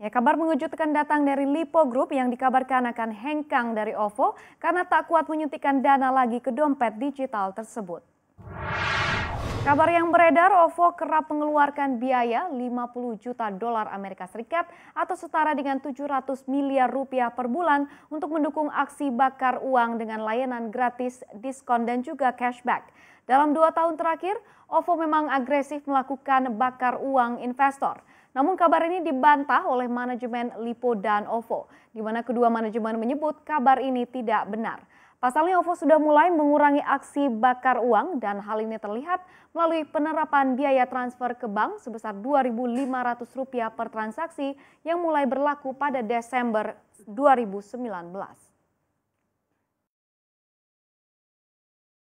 Ya, kabar mengejutkan datang dari Lipo Group yang dikabarkan akan hengkang dari OVO karena tak kuat menyuntikkan dana lagi ke dompet digital tersebut. Kabar yang beredar, OVO kerap mengeluarkan biaya 50 juta dolar Amerika Serikat atau setara dengan 700 miliar rupiah per bulan untuk mendukung aksi bakar uang dengan layanan gratis, diskon, dan juga cashback. Dalam dua tahun terakhir, OVO memang agresif melakukan bakar uang investor. Namun kabar ini dibantah oleh manajemen Lipo dan OVO, di mana kedua manajemen menyebut kabar ini tidak benar. Pasalnya OVO sudah mulai mengurangi aksi bakar uang dan hal ini terlihat melalui penerapan biaya transfer ke bank sebesar Rp2.500 per transaksi yang mulai berlaku pada Desember 2019.